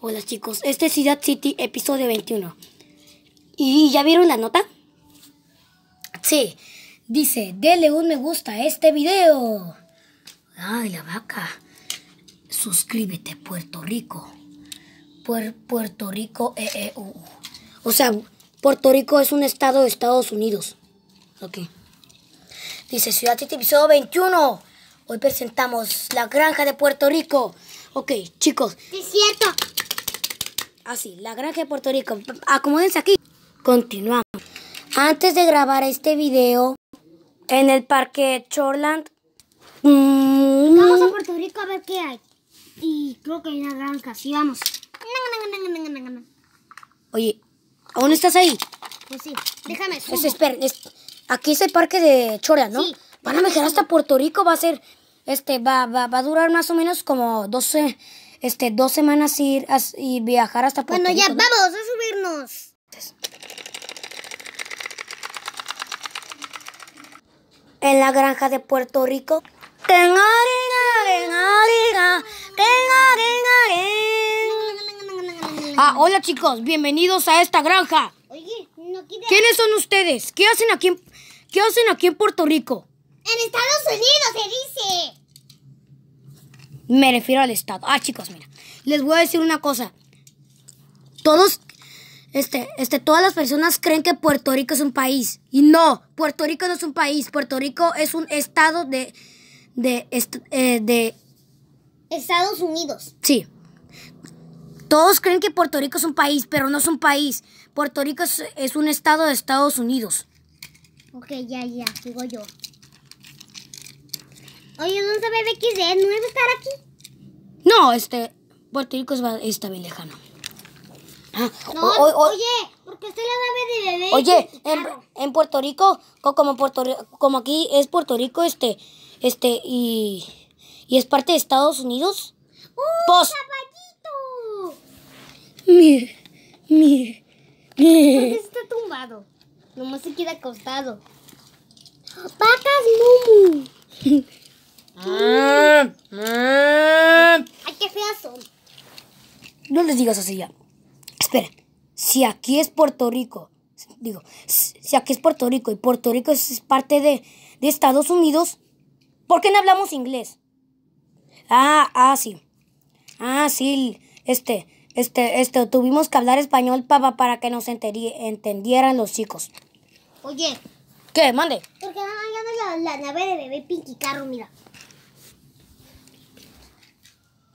hola chicos, este es Ciudad City, episodio 21. ¿Y ya vieron la nota? Sí, dice, dele un me gusta a este video. Ay, la vaca. Suscríbete, Puerto Rico. Puerto Rico, EEU. Eh, eh, uh, uh. O sea, Puerto Rico es un estado de Estados Unidos. Ok. Dice, Ciudad City, episodio 21. Hoy presentamos la granja de Puerto Rico. Ok, chicos. es cierto. Así, ah, la granja de Puerto Rico. Acomódense aquí. Continuamos. Antes de grabar este video en el parque Chorland. Mm, vamos a Puerto Rico a ver qué hay. Y creo que hay una granja. Sí, vamos. Oye, ¿aún estás ahí? Pues sí. Déjame. Pues es, esperen, aquí es el parque de Chorland, ¿no? Sí. Van a meter hasta Puerto Rico. Va a ser este, va, va, a durar más o menos como 12, este, dos semanas ir y viajar hasta Puerto Bueno, ya vamos a subirnos. En la granja de Puerto Rico. Eh. Ah, hola chicos, bienvenidos a esta granja. Oye, ¿Quiénes son ustedes? ¿Qué hacen aquí ¿qué hacen aquí en Puerto Rico? En Estados Unidos se dice. Me refiero al Estado. Ah, chicos, mira. Les voy a decir una cosa. Todos, este, este, todas las personas creen que Puerto Rico es un país. Y no, Puerto Rico no es un país. Puerto Rico es un estado de. de. Eh, de Estados Unidos. Sí. Todos creen que Puerto Rico es un país, pero no es un país. Puerto Rico es, un estado de Estados Unidos. Ok, ya, ya, digo yo. Oye, ¿dónde XD? ¿No debe estar aquí? No, este... Puerto Rico está bien lejano. Ah, oye, porque usted la nave de bebé. Oye, en, Puerto Rico, como Puerto como aquí es Puerto Rico, este, este, y, y es parte de Estados Unidos. ¡Uh, Post caballito! Mire, mire, mire. está tumbado. Nomás se queda acostado. ¡Vacas, Mumu! Ay, qué feas No les digas así ya. Espera. Si aquí es Puerto Rico, digo, si aquí es Puerto Rico y Puerto Rico es parte de, Estados Unidos, ¿por qué no hablamos inglés? Ah, ah, sí. Ah, sí, este, este, este, tuvimos que hablar español, papá, para que nos entendieran los chicos. Oye. ¿Qué? Mande. Porque la, la de bebé Pinky Carro, mira.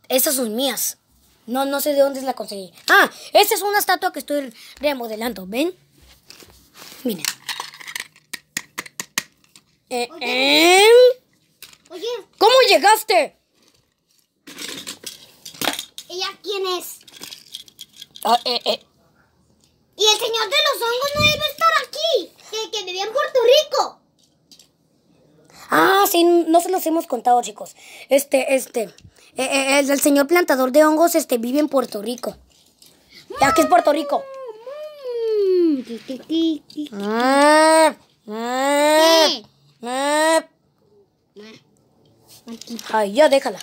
Esas son mías. No, no sé de dónde las conseguí. Ah, esta es una estatua que estoy remodelando. ¿Ven? Miren. Eh, ¿eh? ¿Cómo llegaste? ¿Ella quién es? Ah, eh, y el señor de los hongos no debe estar aquí. Que, que vivía en Puerto Rico. Ah, sí, no se los hemos contado, chicos. Este, este. Eh, eh, el, señor plantador de hongos este, vive en Puerto Rico. ¿Aquí es Puerto Rico. Ah, ah, ah. Ay, ya déjala.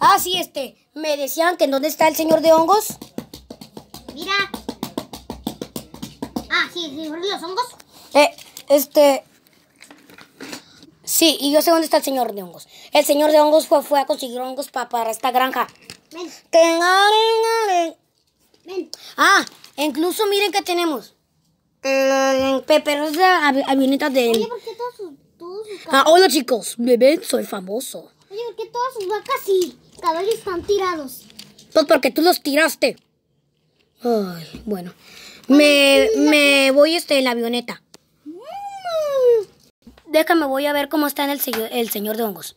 Ah, sí, este. Me decían que en dónde está el señor de hongos. Mira. Ah, sí, el señor de los hongos. Eh, este, Sí, y yo sé dónde está el señor de hongos. El señor de hongos fue, a conseguir hongos para, esta granja. Ven. Ven. Ah, incluso miren que tenemos. Eh, Peperos de avioneta de... Oye, ¿por qué todos sus, Ah, hola chicos, bebé, soy famoso. Oye, ¿por qué todas sus vacas y caballos están tirados? Pues porque tú los tiraste. Ay, bueno. Me, me voy este, en la avioneta. Déjame, voy a ver cómo está en el, señor, de hongos.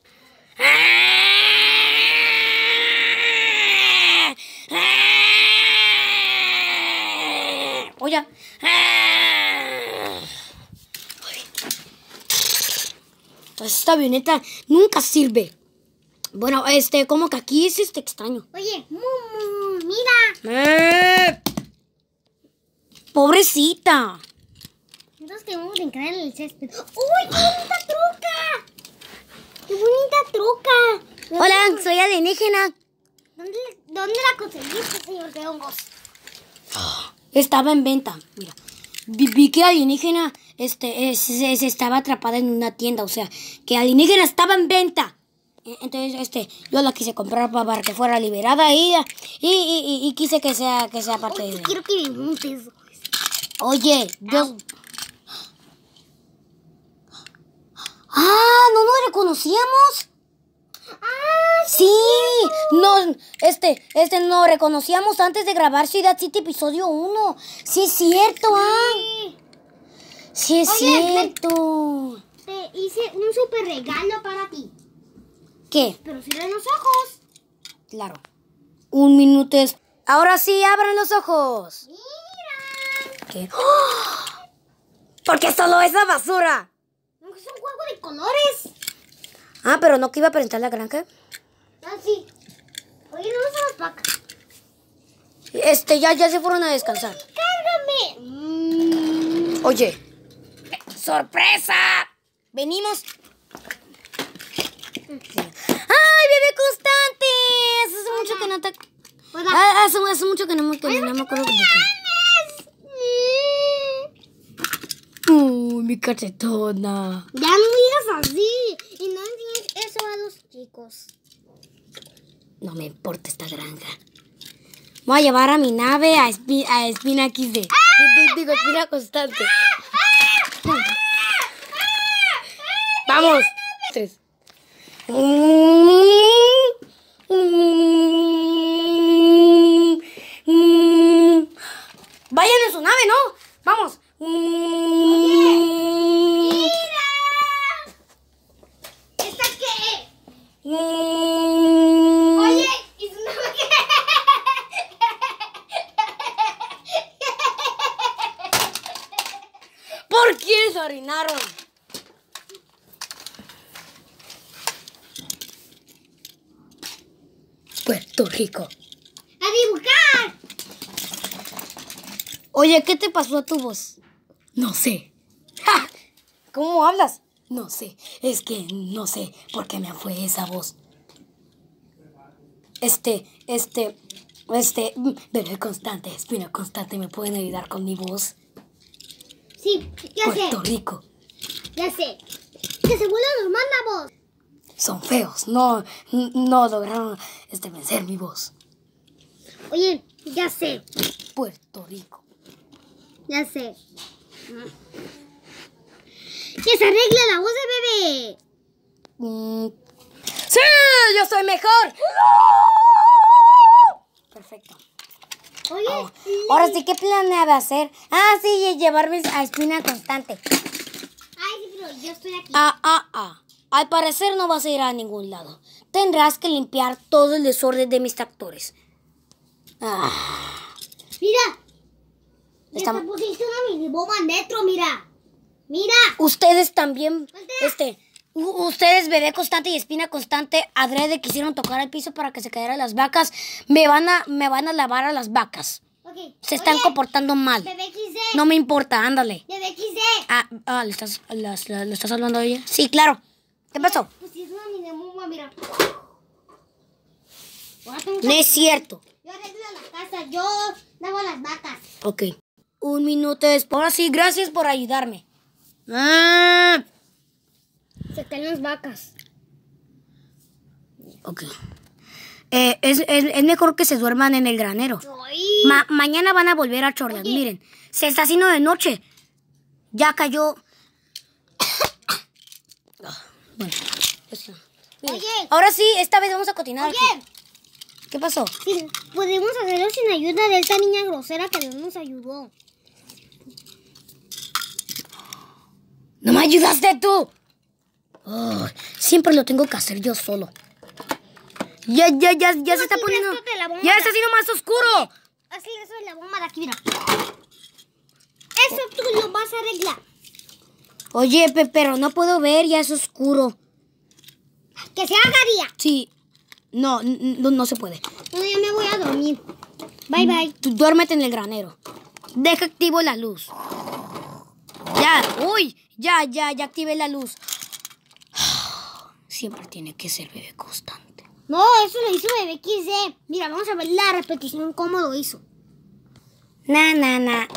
Oye. Pues esta avioneta nunca sirve. Bueno, este, como que aquí es este extraño. Oye, mira. Eh. pobrecita vamos a brincar el césped. ¡Uy, qué bonita truca! ¡Qué bonita truca! Hola, soy alienígena. ¿Dónde, la conseguiste, señor de hongos? Estaba en venta, mira. Vi, que alienígena este, estaba atrapada en una tienda, o sea, que alienígena estaba en venta. E, entonces, este, yo la quise comprar para que fuera liberada y, y, y, quise que sea, que sea parte de ella. Quiero que me eso. Oye, yo, Ah, ¿no nos reconocíamos? Ah, sí. No, este, este no reconocíamos antes de grabar Ciudad City episodio 1. Sí es cierto, ¿ah? Sí, es cierto. Te, hice un super regalo para ti. ¿Qué? Pero cierra los ojos. Claro. Un minuto es... Ahora sí, abran los ojos. Mira. ¿Qué? ¡Oh! ¡Porque solo es la basura? Es un juego de colores. Ah, pero no que iba a presentar la granja. Ah, sí. Oye, no usamos la Este, ya, ya se fueron a descansar. ¡Cárgame! Oye. Mm. Eh, ¡Sorpresa! Venimos. ¡Ay, bebé constante! Ah, hace mucho que no te... Hace, mucho que no, no me acuerdo mi cachetona. Ya no digas así. Y no enseñes eso a los chicos. No me importa esta granja. Voy a llevar a mi nave a, a Espina XD. Digo, Espina Constante. ¡Vamos! Vayan en su nave, ¿no? ¡Vamos! Oye, ¿Por qué se orinaron? Puerto Rico. ¡A dibujar! Oye, ¿qué te pasó a tu voz? No sé. ¿Cómo hablas? No sé, es que no sé por qué me fue esa voz. Este, este, este, Bebé constante, Espina constante, ¿me pueden ayudar con mi voz? Sí, ya sé. Puerto Rico. Ya sé. Que se vuelven normal la voz. Son feos, no, no lograron este, vencer mi voz. Oye, ya sé. Puerto Rico. Ya sé. ¡Que se arregle la voz de bebé! Mm. ¡Sí! ¡Yo soy mejor! Perfecto. Oye, oh, sí. Ahora sí, ¿qué planeaba hacer? Ah, sí, llevarme a Espina Constante. Ay, pero yo estoy aquí. Ah, ah, ah. Al parecer no vas a ir a ningún lado. Tendrás que limpiar todo el desorden de mis tractores. Ah. Mira. Esta... Te pusiste una mini bomba dentro, mira. Mira. Ustedes también. Este. Ustedes, bebé constante y espina constante, adrede quisieron tocar el piso para que se cayeran las vacas. Me van a, me van a lavar a las vacas. Okay. Se están comportando mal. No me importa, ándale. Bebé Ah, ah ¿le, estás, estás hablando a ella? Sí, claro. ¿Qué pasó? Pues es una mini mira. No es cierto. Yo arreglo la casa, yo lavo las vacas. Ok. Un minuto después. Ahora sí, gracias por ayudarme. Ah. Se caen las vacas. Ok. Eh, es, es, mejor que se duerman en el granero. mañana van a volver a chorrear. Miren, se está haciendo de noche. Ya cayó. Ah, bueno, Oye. Ahora sí, esta vez vamos a cocinar. ¿Qué pasó? Podemos hacerlo sin ayuda de esta niña grosera que no nos ayudó. ¡No me ayudaste tú! siempre lo tengo que hacer yo solo. Ya, ya, ya, ya se está poniendo... ¡Ya está haciendo más oscuro! Así, eso es la bomba de aquí, mira. Eso tú lo vas a arreglar. Oye, pero no puedo ver, ya es oscuro. ¡Que se haga día! Sí. No, no, se puede. ya me voy a dormir. Bye, mm, bye. Tú duérmete en el granero. Deja activo la luz. Ya. ¡Uy! Ya, ya, ya activé la luz. Siempre tiene que ser bebé constante. No, eso lo hizo bebé Mira, vamos a ver la repetición cómo lo hizo. Na, na, na.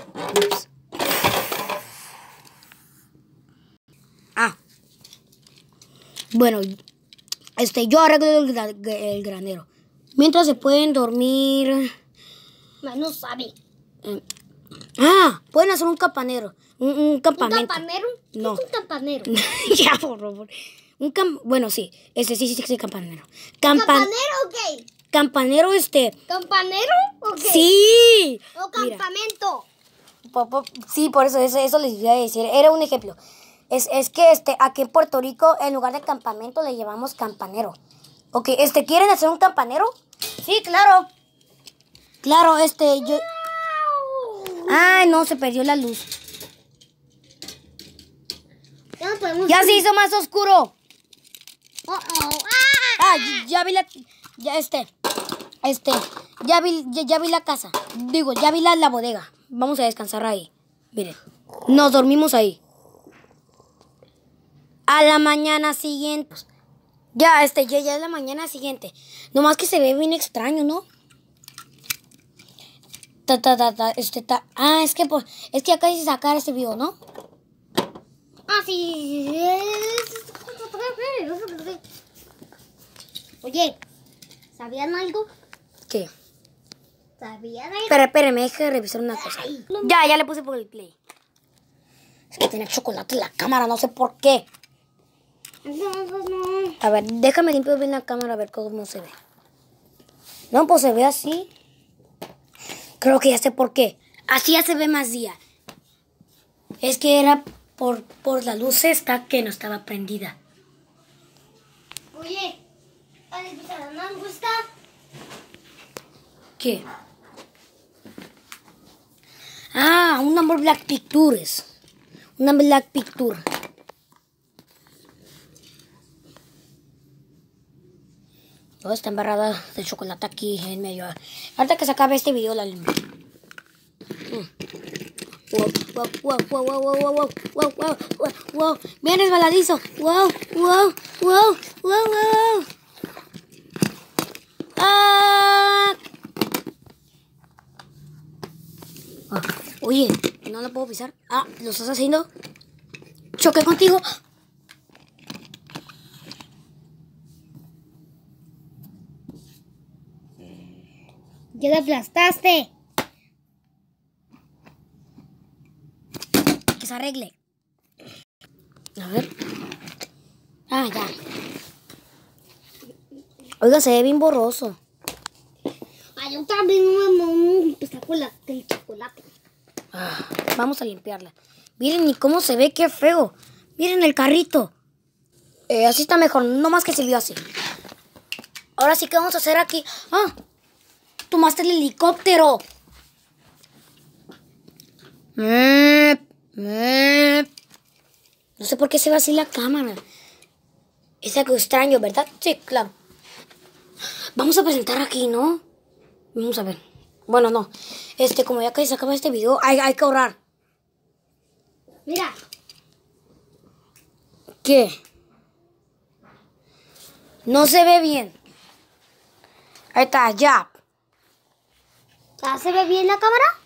Ah. Bueno, este, yo arreglo el, granero. Mientras se pueden dormir... No, sabe. Eh, ah, pueden hacer un capanero. Un, un campamento. ¿Un campanero? No. es un campanero? ya, por favor. Un cam... Bueno, sí. Ese sí, sí, sí, sí campanero. ¿Campanero o Campanero este. ¿Campanero Sí. ¿O campamento? sí, por eso, eso, les iba a decir. Era un ejemplo. Es, que este, aquí en Puerto Rico, en lugar de campamento, le llevamos campanero. Ok, este, ¿quieren hacer un campanero? Sí, claro. Claro, este, yo... Ay, no, se perdió la luz. Ya se hizo más oscuro. Ah, ah, ya vi la... Ya este. Este. Ya vi, ya, vi la casa. Digo, ya vi la, bodega. Vamos a descansar ahí. Miren. Nos dormimos ahí. A la mañana siguiente. Ya, este, ya, ya es la mañana siguiente. Nomás que se ve bien extraño, ¿no? Ta, ta, ta, este, ta. Ah, es que, por, pues, es que acá se sacar este video, ¿no? Así Oye, ¿sabían algo? ¿Qué? ¿Sabían algo? Espera, espera, me deja revisar una cosa. ya, ya le puse por el play. Es que tiene chocolate en la cámara, no sé por qué. No, pues no. A ver, déjame limpiar bien la cámara a ver cómo se ve. No, pues se ve así. Creo que ya sé por qué. Así ya se ve más día. Es que era por, la luz esta que no estaba prendida. Oye, ¿no gusta? ¿Qué? Ah, un amor Black Pictures. Una Black Picture. Todo oh, está embarrada de chocolate aquí en medio. falta que se acabe este video la limpio. Mm. Wow, wow, wow, wow, wow, wow, wow, wow, wow, wow, wow. Bien Wow, wow, wow, wow, wow. Ah. oye, no lo puedo pisar. Ah, lo estás haciendo. Choqué contigo. Ya la aplastaste. arregle. A ver. Ah, ya. Oiga, se ve bien borroso. Ay, ah, yo también me empezar con la, chocolate. Ah, vamos a limpiarla. Miren y cómo se ve, qué feo. Miren el carrito. Eh, así está mejor, no más que se vio así. Ahora sí ¿qué vamos a hacer aquí. Ah, tomaste el helicóptero. Mm, eh. No sé por qué se va así la cámara. Es algo extraño, ¿verdad? Sí, claro. Vamos a presentar aquí, ¿no? Vamos a ver. Bueno, no. Este, como ya que se acaba este video, hay, hay que ahorrar. Mira. ¿Qué? No se ve bien. Ahí está, ya. ¿Ya se ve bien la cámara?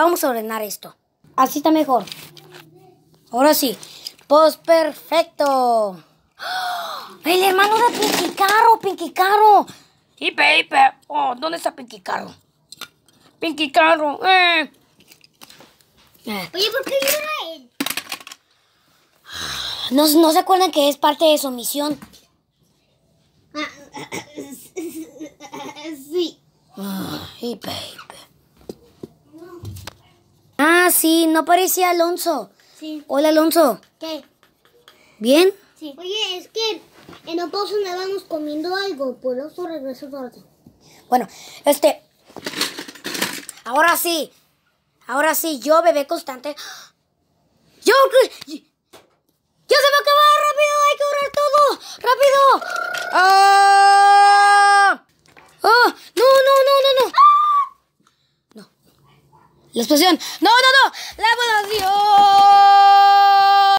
Vamos a ordenar esto. Así está mejor. Ahora sí. Pues perfecto. El hermano de Pinky Carro! Pinky Carro! ¡Ipe, Ipe! ipe Oh, ¿dónde está Pinky Carro? Pinky Carro! Eh. Eh. Oye, ¿por qué llora él? No, no se acuerdan que es parte de su misión. Ah, sí. Ah, ipe hipe, Ah, sí, no parecía Alonso. Sí. Hola, Alonso. ¿Qué? ¿Bien? Sí. Oye, es que en Oposo vamos comiendo algo, por eso tarde. Bueno, este... Ahora sí. Ahora sí, yo, bebé constante... ¡Yo! ¡Ya se va a acabar! ¡Rápido! ¡Hay que ahorrar todo! ¡Rápido! ¡Ah! ¡Ah! ¡No, no, no, no, no! La explosión. ¡No, no, no! ¡La explosión!